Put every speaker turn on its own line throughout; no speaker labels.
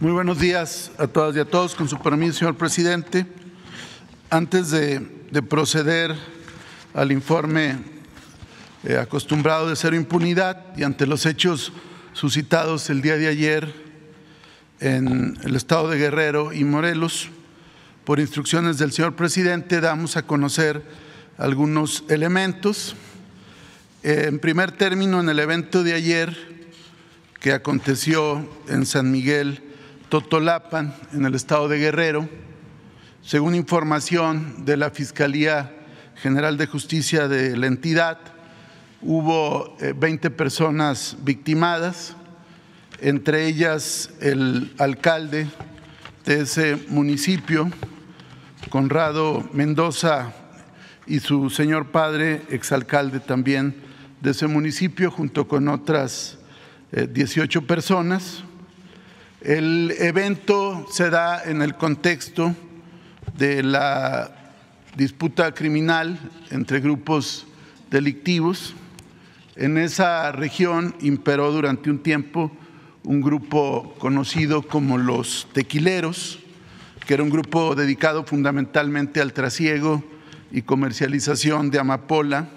Muy buenos días a todas y a todos. Con su permiso, señor presidente, antes de, proceder al informe eh, acostumbrado de cero impunidad y ante los hechos suscitados el día de ayer en el estado de Guerrero y Morelos, por instrucciones del señor presidente damos a conocer algunos elementos. Eh, en primer término, en el evento de ayer que aconteció en San Miguel Totolapan, en el estado de Guerrero, según información de la Fiscalía General de Justicia de la entidad, hubo 20 eh, personas victimadas, entre ellas el alcalde de ese municipio, Conrado Mendoza, y su señor padre, exalcalde también de ese municipio, junto con otras 18 eh, personas. El evento se da en el contexto de la disputa criminal entre grupos delictivos. En esa región imperó durante un tiempo un grupo conocido como los tequileros, que era un grupo dedicado fundamentalmente al trasiego y comercialización de amapola,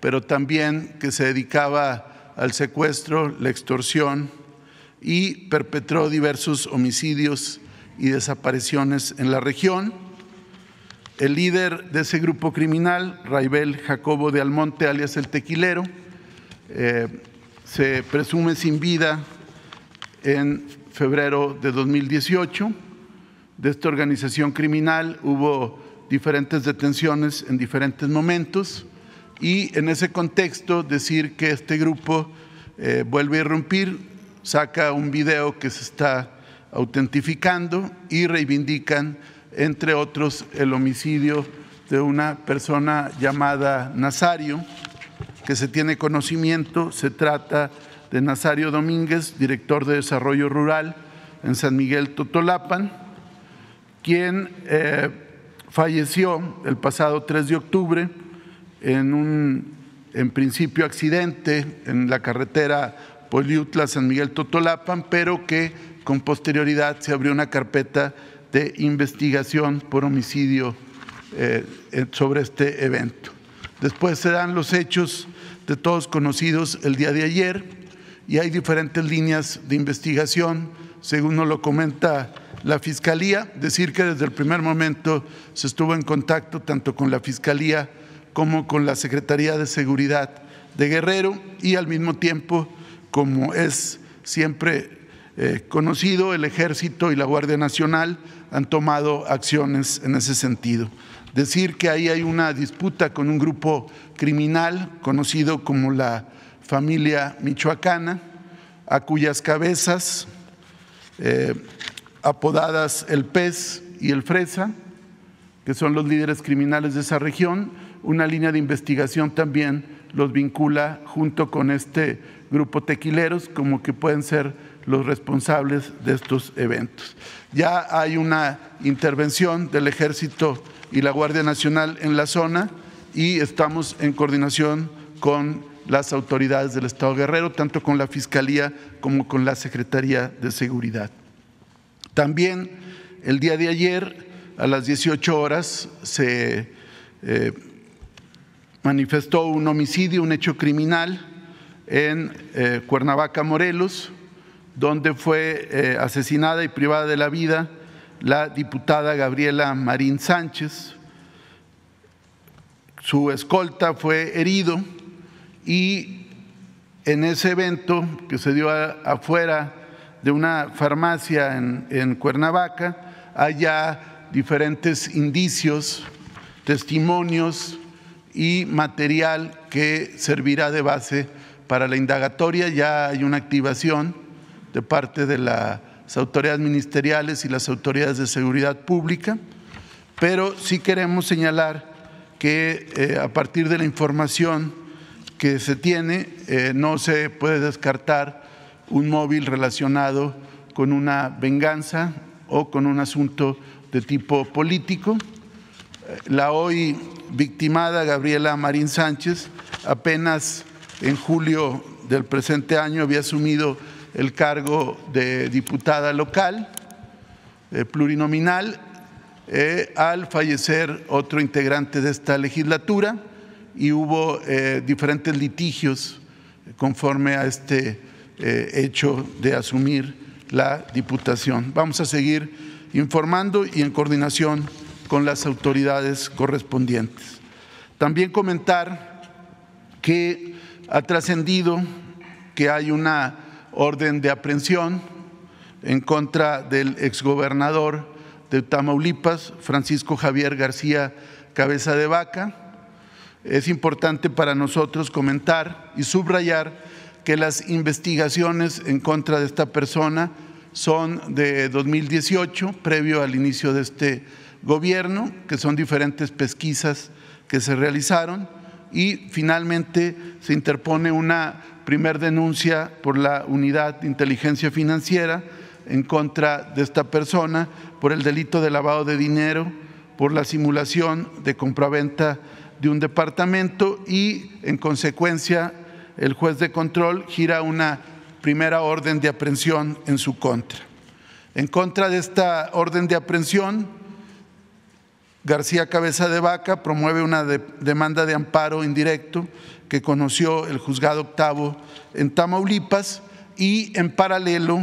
pero también que se dedicaba al secuestro, la extorsión y perpetró diversos homicidios y desapariciones en la región. El líder de ese grupo criminal, Raibel Jacobo de Almonte, alias el Tequilero, eh, se presume sin vida en febrero de 2018. De esta organización criminal hubo diferentes detenciones en diferentes momentos y en ese contexto decir que este grupo eh, vuelve a irrumpir saca un video que se está autentificando y reivindican, entre otros, el homicidio de una persona llamada Nazario, que se tiene conocimiento, se trata de Nazario Domínguez, director de Desarrollo Rural en San Miguel Totolapan, quien eh, falleció el pasado 3 de octubre en un, en principio, accidente en la carretera Poliutla, San Miguel Totolapan, pero que con posterioridad se abrió una carpeta de investigación por homicidio eh, sobre este evento. Después se dan los hechos de todos conocidos el día de ayer y hay diferentes líneas de investigación, según nos lo comenta la Fiscalía, decir que desde el primer momento se estuvo en contacto tanto con la Fiscalía como con la Secretaría de Seguridad de Guerrero y al mismo tiempo como es siempre eh, conocido, el ejército y la Guardia Nacional han tomado acciones en ese sentido. Decir que ahí hay una disputa con un grupo criminal conocido como la familia michoacana, a cuyas cabezas, eh, apodadas el pez y el fresa, que son los líderes criminales de esa región, una línea de investigación también los vincula junto con este grupo tequileros como que pueden ser los responsables de estos eventos. Ya hay una intervención del ejército y la Guardia Nacional en la zona y estamos en coordinación con las autoridades del Estado Guerrero, tanto con la Fiscalía como con la Secretaría de Seguridad. También el día de ayer, a las 18 horas, se eh, manifestó un homicidio, un hecho criminal en eh, Cuernavaca, Morelos, donde fue eh, asesinada y privada de la vida la diputada Gabriela Marín Sánchez. Su escolta fue herido y en ese evento que se dio afuera de una farmacia en, en Cuernavaca, ya diferentes indicios, testimonios y material que servirá de base para la indagatoria ya hay una activación de parte de las autoridades ministeriales y las autoridades de seguridad pública, pero sí queremos señalar que eh, a partir de la información que se tiene eh, no se puede descartar un móvil relacionado con una venganza o con un asunto de tipo político. Eh, la hoy victimada Gabriela Marín Sánchez apenas en julio del presente año había asumido el cargo de diputada local eh, plurinominal eh, al fallecer otro integrante de esta legislatura y hubo eh, diferentes litigios conforme a este hecho de asumir la diputación. Vamos a seguir informando y en coordinación con las autoridades correspondientes. También comentar que ha trascendido que hay una orden de aprehensión en contra del exgobernador de Tamaulipas, Francisco Javier García Cabeza de Vaca. Es importante para nosotros comentar y subrayar que las investigaciones en contra de esta persona son de 2018, previo al inicio de este gobierno, que son diferentes pesquisas que se realizaron y finalmente se interpone una primer denuncia por la Unidad de Inteligencia Financiera en contra de esta persona por el delito de lavado de dinero, por la simulación de compraventa de un departamento y en consecuencia el juez de control gira una primera orden de aprehensión en su contra. En contra de esta orden de aprehensión García Cabeza de Vaca promueve una demanda de amparo indirecto que conoció el juzgado octavo en Tamaulipas y en paralelo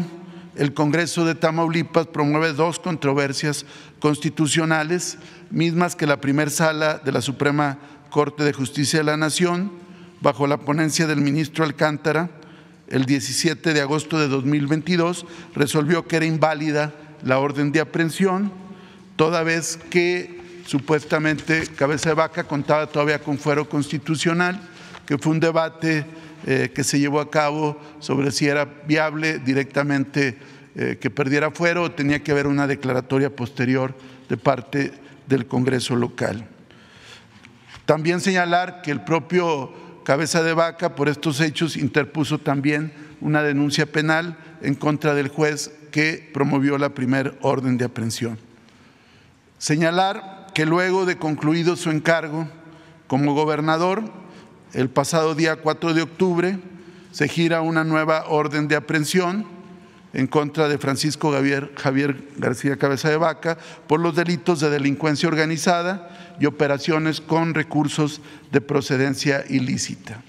el Congreso de Tamaulipas promueve dos controversias constitucionales, mismas que la Primera sala de la Suprema Corte de Justicia de la Nación, bajo la ponencia del ministro Alcántara, el 17 de agosto de 2022, resolvió que era inválida la orden de aprehensión, toda vez que supuestamente Cabeza de Vaca contaba todavía con fuero constitucional, que fue un debate eh, que se llevó a cabo sobre si era viable directamente eh, que perdiera fuero o tenía que haber una declaratoria posterior de parte del Congreso local. También señalar que el propio Cabeza de Vaca por estos hechos interpuso también una denuncia penal en contra del juez que promovió la primera orden de aprehensión. Señalar que luego de concluido su encargo como gobernador, el pasado día 4 de octubre, se gira una nueva orden de aprehensión en contra de Francisco Javier, Javier, García Cabeza de Vaca por los delitos de delincuencia organizada y operaciones con recursos de procedencia ilícita.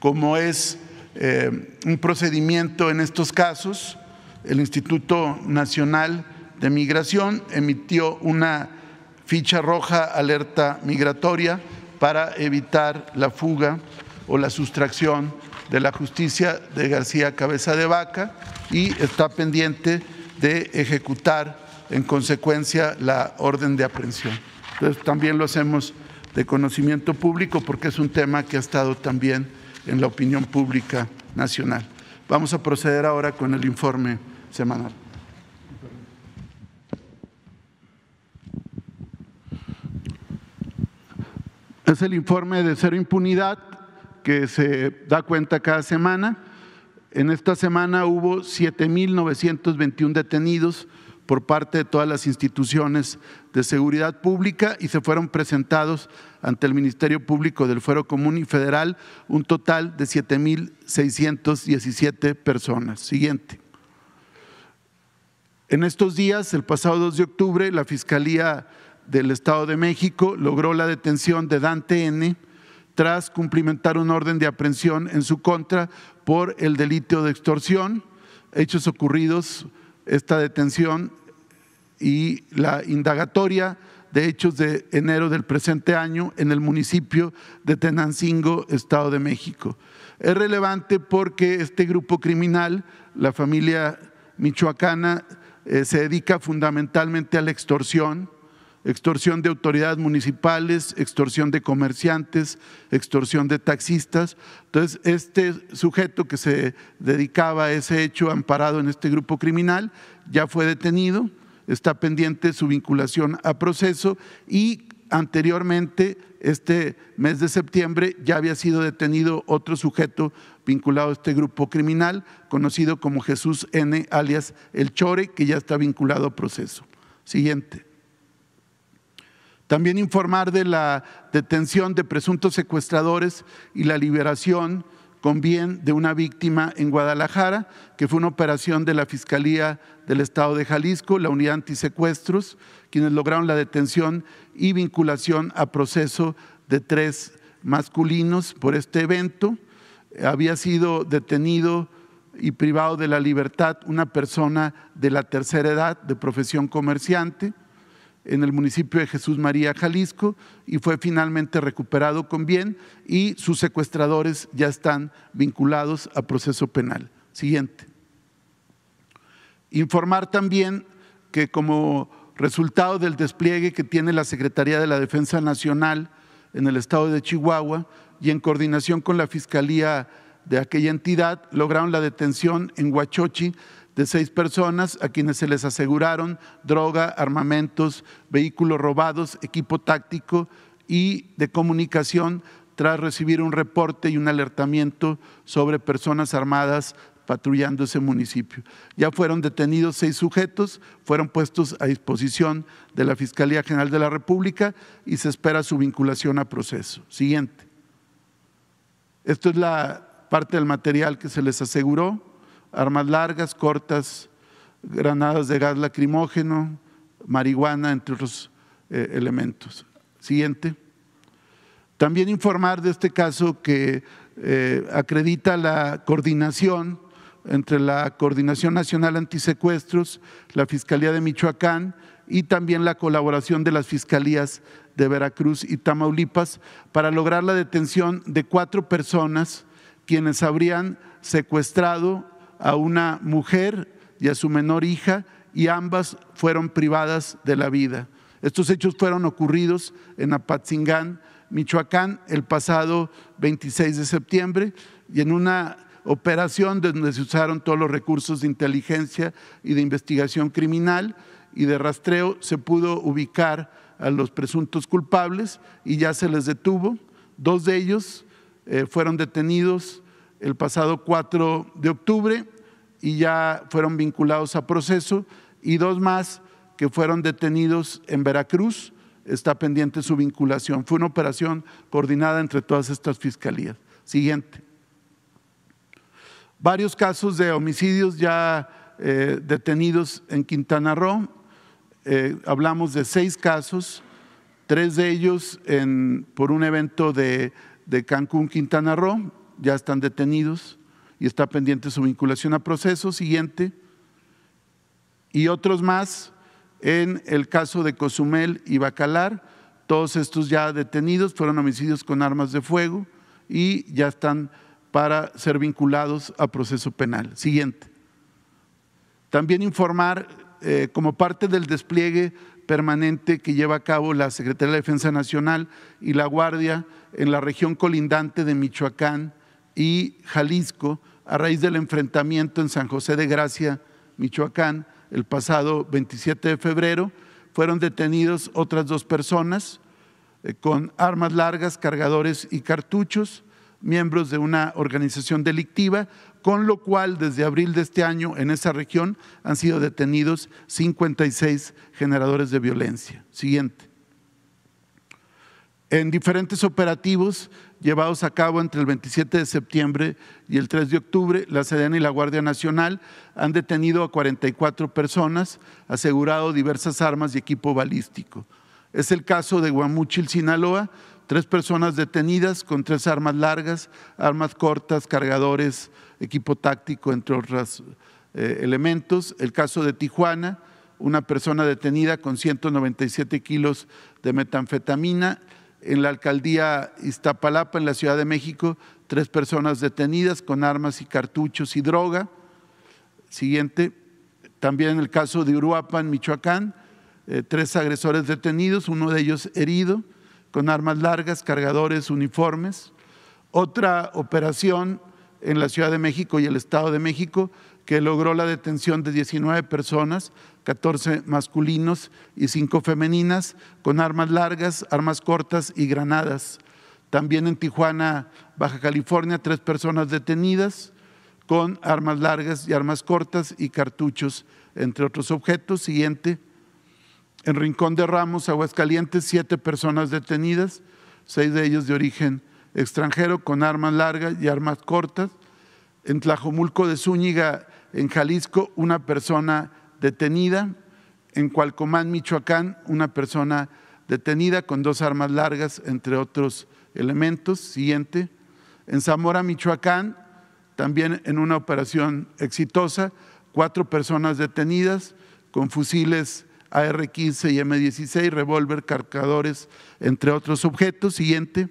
Como es eh, un procedimiento en estos casos, el Instituto Nacional de Migración emitió una ficha roja, alerta migratoria, para evitar la fuga o la sustracción de la justicia de García Cabeza de Vaca y está pendiente de ejecutar en consecuencia la orden de aprehensión. Entonces también lo hacemos de conocimiento público porque es un tema que ha estado también en la opinión pública nacional. Vamos a proceder ahora con el informe semanal. Es el informe de cero impunidad que se da cuenta cada semana. En esta semana hubo 7.921 detenidos por parte de todas las instituciones de seguridad pública y se fueron presentados ante el Ministerio Público del Fuero Común y Federal un total de 7.617 personas. Siguiente. En estos días, el pasado 2 de octubre, la Fiscalía del Estado de México logró la detención de Dante N tras cumplimentar un orden de aprehensión en su contra por el delito de extorsión, hechos ocurridos, esta detención y la indagatoria de hechos de enero del presente año en el municipio de Tenancingo, Estado de México. Es relevante porque este grupo criminal, la familia michoacana, eh, se dedica fundamentalmente a la extorsión, extorsión de autoridades municipales, extorsión de comerciantes, extorsión de taxistas. Entonces, este sujeto que se dedicaba a ese hecho amparado en este grupo criminal ya fue detenido, está pendiente su vinculación a proceso y anteriormente, este mes de septiembre, ya había sido detenido otro sujeto vinculado a este grupo criminal, conocido como Jesús N, alias El Chore, que ya está vinculado a proceso. Siguiente. También informar de la detención de presuntos secuestradores y la liberación con bien de una víctima en Guadalajara, que fue una operación de la Fiscalía del Estado de Jalisco, la Unidad Antisecuestros, quienes lograron la detención y vinculación a proceso de tres masculinos por este evento. Había sido detenido y privado de la libertad una persona de la tercera edad, de profesión comerciante en el municipio de Jesús María, Jalisco, y fue finalmente recuperado con bien y sus secuestradores ya están vinculados a proceso penal. Siguiente. Informar también que como resultado del despliegue que tiene la Secretaría de la Defensa Nacional en el estado de Chihuahua y en coordinación con la Fiscalía de aquella entidad, lograron la detención en Huachochi de seis personas a quienes se les aseguraron droga, armamentos, vehículos robados, equipo táctico y de comunicación tras recibir un reporte y un alertamiento sobre personas armadas patrullando ese municipio. Ya fueron detenidos seis sujetos, fueron puestos a disposición de la Fiscalía General de la República y se espera su vinculación a proceso. Siguiente. Esto es la parte del material que se les aseguró armas largas, cortas, granadas de gas lacrimógeno, marihuana, entre otros eh, elementos. Siguiente. También informar de este caso que eh, acredita la coordinación entre la Coordinación Nacional Antisecuestros, la Fiscalía de Michoacán y también la colaboración de las fiscalías de Veracruz y Tamaulipas para lograr la detención de cuatro personas quienes habrían secuestrado a una mujer y a su menor hija y ambas fueron privadas de la vida. Estos hechos fueron ocurridos en Apatzingán, Michoacán, el pasado 26 de septiembre y en una operación donde se usaron todos los recursos de inteligencia y de investigación criminal y de rastreo se pudo ubicar a los presuntos culpables y ya se les detuvo. Dos de ellos eh, fueron detenidos el pasado 4 de octubre y ya fueron vinculados a proceso, y dos más que fueron detenidos en Veracruz, está pendiente su vinculación. Fue una operación coordinada entre todas estas fiscalías. Siguiente. Varios casos de homicidios ya eh, detenidos en Quintana Roo. Eh, hablamos de seis casos, tres de ellos en, por un evento de, de Cancún, Quintana Roo, ya están detenidos y está pendiente su vinculación a proceso siguiente. Y otros más en el caso de Cozumel y Bacalar. Todos estos ya detenidos fueron homicidios con armas de fuego y ya están para ser vinculados a proceso penal. Siguiente. También informar eh, como parte del despliegue permanente que lleva a cabo la Secretaría de Defensa Nacional y la Guardia en la región colindante de Michoacán y Jalisco, a raíz del enfrentamiento en San José de Gracia, Michoacán, el pasado 27 de febrero. Fueron detenidos otras dos personas eh, con armas largas, cargadores y cartuchos, miembros de una organización delictiva, con lo cual desde abril de este año en esa región han sido detenidos 56 generadores de violencia. Siguiente. En diferentes operativos llevados a cabo entre el 27 de septiembre y el 3 de octubre, la SEDEN y la Guardia Nacional han detenido a 44 personas, asegurado diversas armas y equipo balístico. Es el caso de Guamuchil, Sinaloa, tres personas detenidas con tres armas largas, armas cortas, cargadores, equipo táctico, entre otros eh, elementos. El caso de Tijuana, una persona detenida con 197 kilos de metanfetamina en la alcaldía Iztapalapa, en la Ciudad de México, tres personas detenidas con armas y cartuchos y droga. Siguiente, también el caso de Uruapa, en Michoacán, eh, tres agresores detenidos, uno de ellos herido, con armas largas, cargadores, uniformes. Otra operación en la Ciudad de México y el Estado de México, que logró la detención de 19 personas, 14 masculinos y 5 femeninas, con armas largas, armas cortas y granadas. También en Tijuana, Baja California, tres personas detenidas con armas largas y armas cortas y cartuchos, entre otros objetos. Siguiente. En Rincón de Ramos, Aguascalientes, siete personas detenidas, seis de ellos de origen extranjero con armas largas y armas cortas. En Tlajomulco de Zúñiga, en Jalisco una persona detenida, en Cualcomán, Michoacán, una persona detenida con dos armas largas, entre otros elementos. Siguiente. En Zamora, Michoacán, también en una operación exitosa, cuatro personas detenidas con fusiles AR-15 y M-16, revólver, cargadores, entre otros objetos. Siguiente.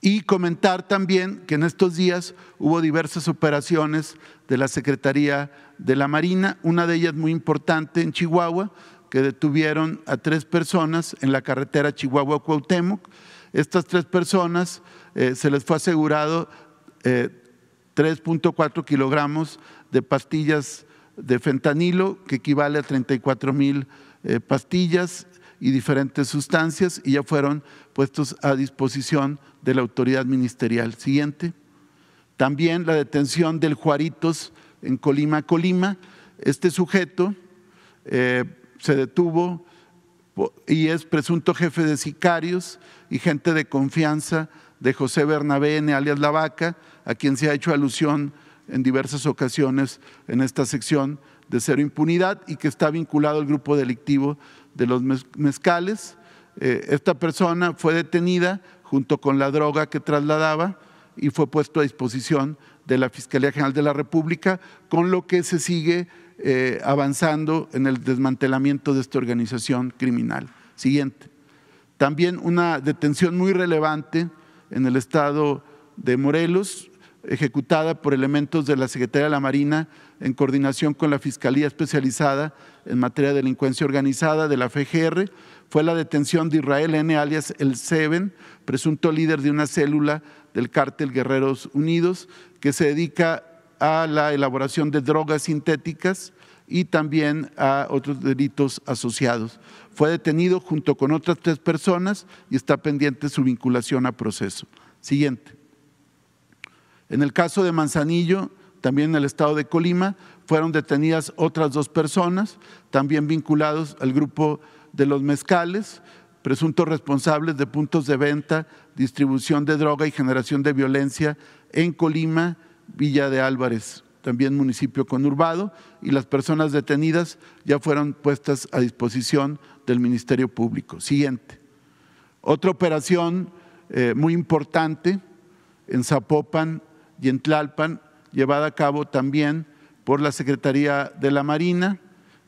Y comentar también que en estos días hubo diversas operaciones de la Secretaría de la Marina, una de ellas muy importante en Chihuahua, que detuvieron a tres personas en la carretera Chihuahua-Cuauhtémoc. Estas tres personas eh, se les fue asegurado 3.4 eh, kilogramos de pastillas de fentanilo, que equivale a 34 mil eh, pastillas y diferentes sustancias, y ya fueron puestos a disposición de la autoridad ministerial. Siguiente. También la detención del Juaritos en Colima, Colima. Este sujeto eh, se detuvo y es presunto jefe de sicarios y gente de confianza de José Bernabé N alias La Vaca, a quien se ha hecho alusión en diversas ocasiones en esta sección de cero impunidad y que está vinculado al grupo delictivo de los mezcales. Eh, esta persona fue detenida junto con la droga que trasladaba y fue puesto a disposición de la Fiscalía General de la República, con lo que se sigue eh, avanzando en el desmantelamiento de esta organización criminal. Siguiente. También una detención muy relevante en el estado de Morelos, ejecutada por elementos de la Secretaría de la Marina en coordinación con la Fiscalía Especializada en materia de delincuencia organizada de la FGR, fue la detención de Israel N. alias El Seven, presunto líder de una célula del cártel Guerreros Unidos, que se dedica a la elaboración de drogas sintéticas y también a otros delitos asociados. Fue detenido junto con otras tres personas y está pendiente su vinculación a proceso. Siguiente. En el caso de Manzanillo, también en el estado de Colima, fueron detenidas otras dos personas, también vinculados al grupo de los mezcales, presuntos responsables de puntos de venta, distribución de droga y generación de violencia en Colima, Villa de Álvarez, también municipio conurbado, y las personas detenidas ya fueron puestas a disposición del Ministerio Público. Siguiente. Otra operación eh, muy importante en Zapopan, y en Tlalpan, llevada a cabo también por la Secretaría de la Marina,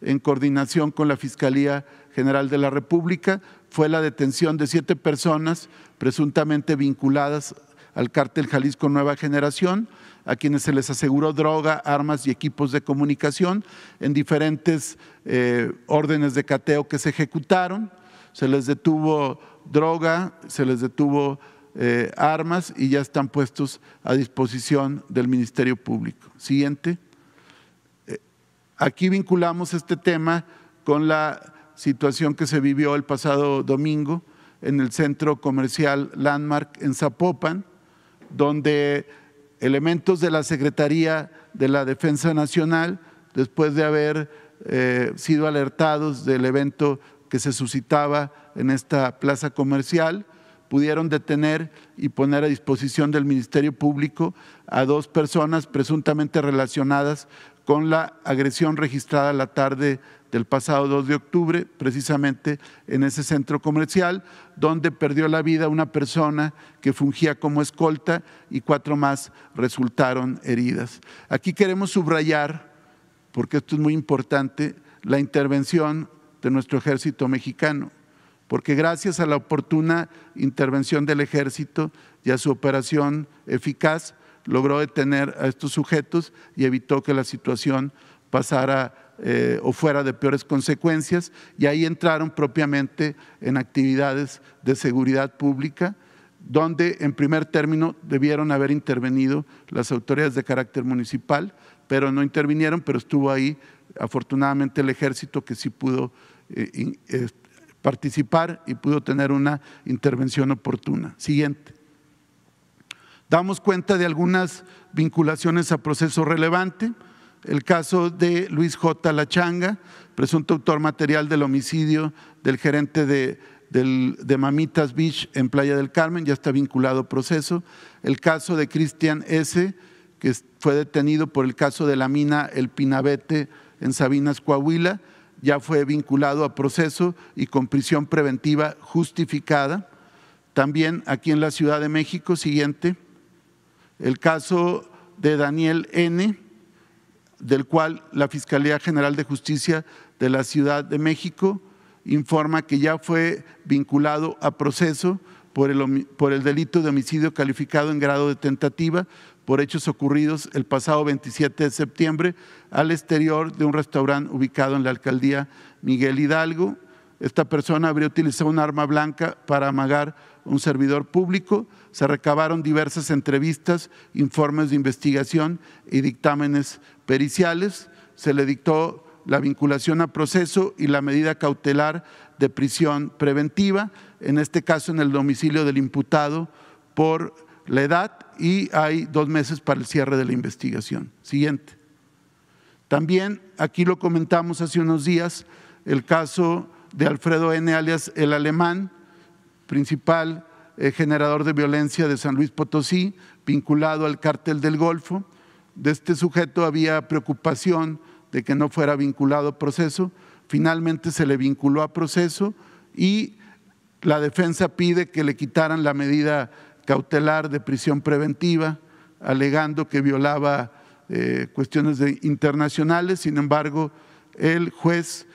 en coordinación con la Fiscalía General de la República, fue la detención de siete personas presuntamente vinculadas al cártel Jalisco Nueva Generación, a quienes se les aseguró droga, armas y equipos de comunicación en diferentes eh, órdenes de cateo que se ejecutaron. Se les detuvo droga, se les detuvo eh, armas y ya están puestos a disposición del Ministerio Público. Siguiente. Eh, aquí vinculamos este tema con la situación que se vivió el pasado domingo en el centro comercial Landmark en Zapopan, donde elementos de la Secretaría de la Defensa Nacional, después de haber eh, sido alertados del evento que se suscitaba en esta plaza comercial, pudieron detener y poner a disposición del Ministerio Público a dos personas presuntamente relacionadas con la agresión registrada la tarde del pasado 2 de octubre, precisamente en ese centro comercial, donde perdió la vida una persona que fungía como escolta y cuatro más resultaron heridas. Aquí queremos subrayar, porque esto es muy importante, la intervención de nuestro ejército mexicano porque gracias a la oportuna intervención del ejército y a su operación eficaz, logró detener a estos sujetos y evitó que la situación pasara eh, o fuera de peores consecuencias, y ahí entraron propiamente en actividades de seguridad pública, donde en primer término debieron haber intervenido las autoridades de carácter municipal, pero no intervinieron, pero estuvo ahí afortunadamente el ejército que sí pudo eh, eh, participar y pudo tener una intervención oportuna. Siguiente. Damos cuenta de algunas vinculaciones a proceso relevante. El caso de Luis J. Lachanga, presunto autor material del homicidio del gerente de, Mamitas Beach en Playa del Carmen, ya está vinculado proceso. El caso de Cristian S., que fue detenido por el caso de la mina El Pinabete en Sabinas, Coahuila ya fue vinculado a proceso y con prisión preventiva justificada. También aquí en la Ciudad de México, siguiente, el caso de Daniel N., del cual la Fiscalía General de Justicia de la Ciudad de México informa que ya fue vinculado a proceso por el, por el delito de homicidio calificado en grado de tentativa por hechos ocurridos el pasado 27 de septiembre al exterior de un restaurante ubicado en la alcaldía Miguel Hidalgo. Esta persona habría utilizado un arma blanca para amagar un servidor público. Se recabaron diversas entrevistas, informes de investigación y dictámenes periciales. Se le dictó la vinculación a proceso y la medida cautelar de prisión preventiva, en este caso en el domicilio del imputado por la edad y hay dos meses para el cierre de la investigación. Siguiente. También aquí lo comentamos hace unos días, el caso de Alfredo N. alias el alemán, principal eh, generador de violencia de San Luis Potosí, vinculado al cártel del Golfo. De este sujeto había preocupación de que no fuera vinculado a proceso. Finalmente se le vinculó a proceso y la defensa pide que le quitaran la medida cautelar de prisión preventiva, alegando que violaba eh, cuestiones internacionales. Sin embargo, el juez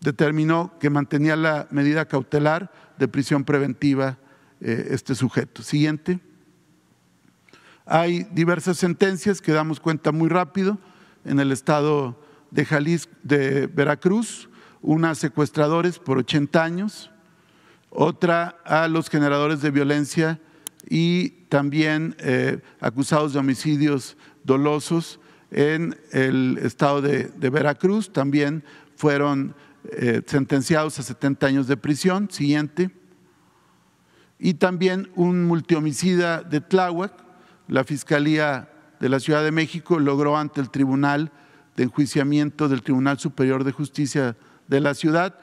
determinó que mantenía la medida cautelar de prisión preventiva eh, este sujeto. Siguiente. Hay diversas sentencias que damos cuenta muy rápido en el estado de Jalisco, de Veracruz, unas secuestradores por 80 años, otra a los generadores de violencia y también eh, acusados de homicidios dolosos en el estado de, Veracruz. También fueron eh, sentenciados a 70 años de prisión, siguiente. Y también un multihomicida de Tláhuac, la Fiscalía de la Ciudad de México logró ante el Tribunal de Enjuiciamiento del Tribunal Superior de Justicia de la Ciudad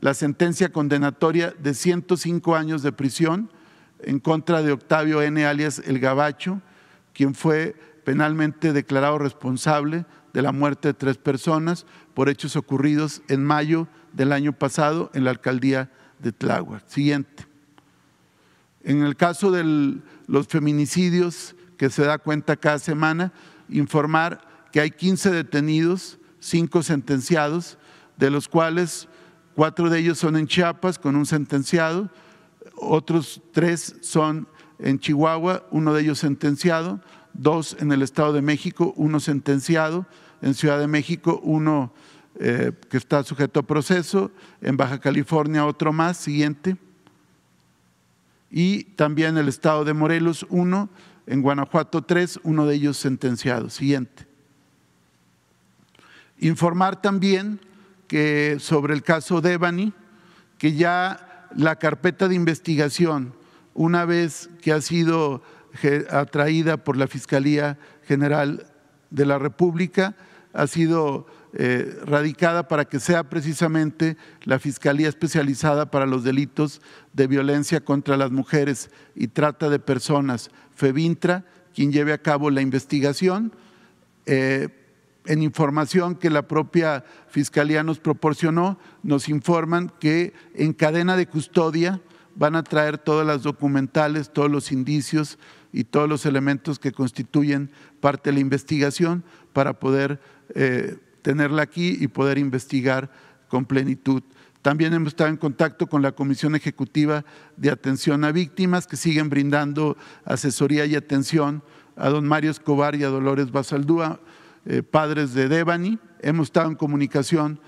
la sentencia condenatoria de 105 años de prisión en contra de Octavio N. alias El Gabacho, quien fue penalmente declarado responsable de la muerte de tres personas por hechos ocurridos en mayo del año pasado en la alcaldía de Tláhuac. Siguiente. En el caso de los feminicidios, que se da cuenta cada semana, informar que hay 15 detenidos, 5 sentenciados, de los cuales Cuatro de ellos son en Chiapas con un sentenciado, otros tres son en Chihuahua, uno de ellos sentenciado, dos en el Estado de México, uno sentenciado, en Ciudad de México uno eh, que está sujeto a proceso, en Baja California otro más, siguiente, y también en el Estado de Morelos uno, en Guanajuato tres, uno de ellos sentenciado, siguiente. Informar también sobre el caso Devani, que ya la carpeta de investigación, una vez que ha sido atraída por la Fiscalía General de la República, ha sido eh, radicada para que sea precisamente la Fiscalía Especializada para los Delitos de Violencia contra las Mujeres y Trata de Personas, FEBINTRA, quien lleve a cabo la investigación. Eh, en información que la propia Fiscalía nos proporcionó, nos informan que en cadena de custodia van a traer todas las documentales, todos los indicios y todos los elementos que constituyen parte de la investigación para poder eh, tenerla aquí y poder investigar con plenitud. También hemos estado en contacto con la Comisión Ejecutiva de Atención a Víctimas, que siguen brindando asesoría y atención a don Mario Escobar y a Dolores Basaldúa, eh, padres de Devani. Hemos estado en comunicación,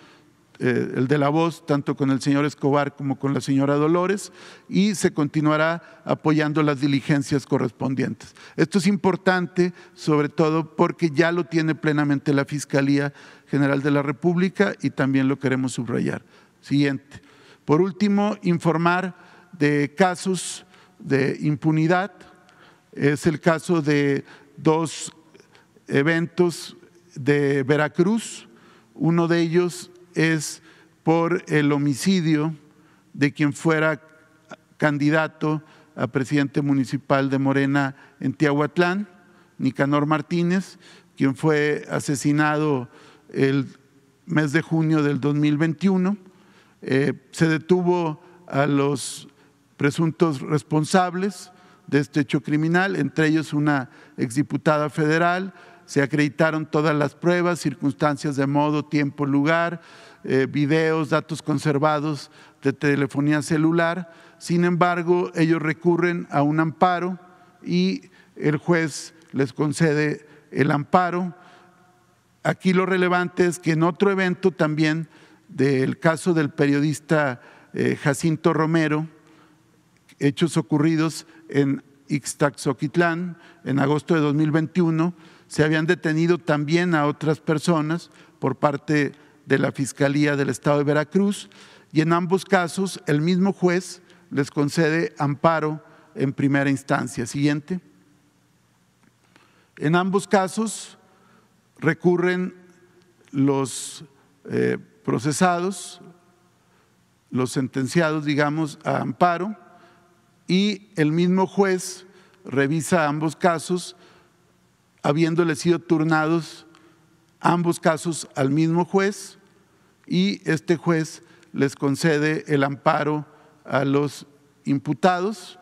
eh, el de la voz, tanto con el señor Escobar como con la señora Dolores, y se continuará apoyando las diligencias correspondientes. Esto es importante, sobre todo porque ya lo tiene plenamente la Fiscalía General de la República y también lo queremos subrayar. Siguiente. Por último, informar de casos de impunidad. Es el caso de dos eventos de Veracruz. Uno de ellos es por el homicidio de quien fuera candidato a presidente municipal de Morena en Tiahuatlán, Nicanor Martínez, quien fue asesinado el mes de junio del 2021. Eh, se detuvo a los presuntos responsables de este hecho criminal, entre ellos una exdiputada federal, se acreditaron todas las pruebas, circunstancias de modo, tiempo, lugar, eh, videos, datos conservados de telefonía celular. Sin embargo, ellos recurren a un amparo y el juez les concede el amparo. Aquí lo relevante es que en otro evento también del caso del periodista eh, Jacinto Romero, hechos ocurridos en Ixtaxoquitlán en agosto de 2021, se habían detenido también a otras personas por parte de la Fiscalía del Estado de Veracruz y en ambos casos el mismo juez les concede amparo en primera instancia. Siguiente. En ambos casos recurren los eh, procesados, los sentenciados, digamos, a amparo y el mismo juez revisa ambos casos habiéndole sido turnados ambos casos al mismo juez y este juez les concede el amparo a los imputados.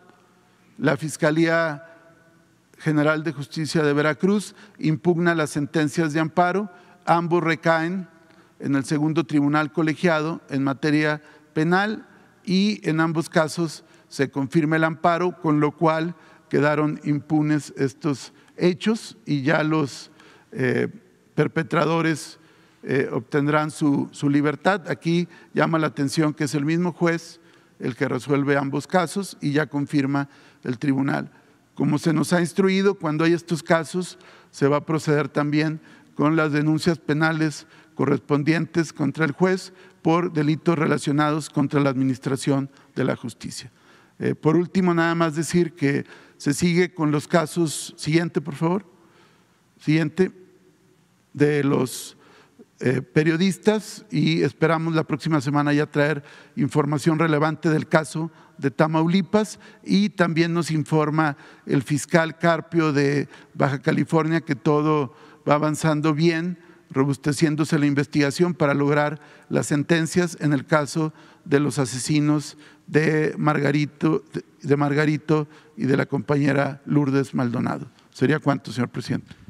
La Fiscalía General de Justicia de Veracruz impugna las sentencias de amparo, ambos recaen en el segundo tribunal colegiado en materia penal y en ambos casos se confirma el amparo, con lo cual quedaron impunes estos hechos y ya los eh, perpetradores eh, obtendrán su, libertad. Aquí llama la atención que es el mismo juez el que resuelve ambos casos y ya confirma el tribunal. Como se nos ha instruido, cuando hay estos casos se va a proceder también con las denuncias penales correspondientes contra el juez por delitos relacionados contra la administración de la justicia. Eh, por último, nada más decir que se sigue con los casos, siguiente por favor, siguiente, de los eh, periodistas y esperamos la próxima semana ya traer información relevante del caso de Tamaulipas y también nos informa el fiscal Carpio de Baja California que todo va avanzando bien, robusteciéndose la investigación para lograr las sentencias en el caso de los asesinos de Margarito, de Margarito y de la compañera Lourdes Maldonado. ¿Sería cuánto, señor presidente?